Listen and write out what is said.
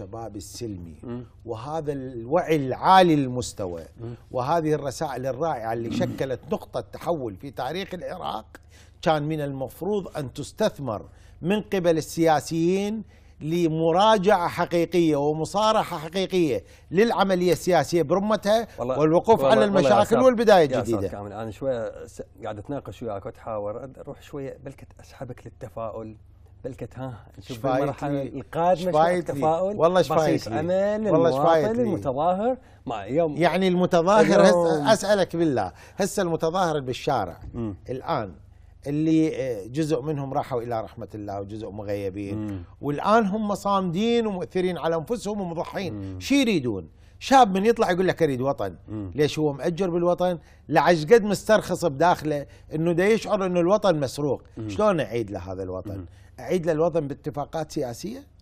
الشباب السلمي م. وهذا الوعي العالي المستوى م. وهذه الرسائل الرائعة اللي شكلت نقطة تحول في تاريخ العراق كان من المفروض أن تستثمر من قبل السياسيين لمراجعة حقيقية ومصارحة حقيقية للعملية السياسية برمتها والوقوف والله على المشاكل والبداية الجديدة كامل أنا شوية قاعد أتناقش وياك وتحاور أروح شوية بلكت أسحبك للتفاؤل قلت ها نشوف المرحله القادمه شفايت تفاؤل والله شفايت امل والله شفايت المتظاهر ما يوم يعني المتظاهر هس اسالك بالله هسه المتظاهر بالشارع م. الان اللي آه، جزء منهم راحوا الى رحمه الله وجزء مغيبين مم. والان هم صامدين ومؤثرين على انفسهم ومضحين شو يريدون شاب من يطلع يقول لك اريد وطن مم. ليش هو مأجر بالوطن لعش قد مسترخص بداخله انه ده يشعر انه الوطن مسروق مم. شلون اعيد لهذا الوطن مم. اعيد للوطن باتفاقات سياسيه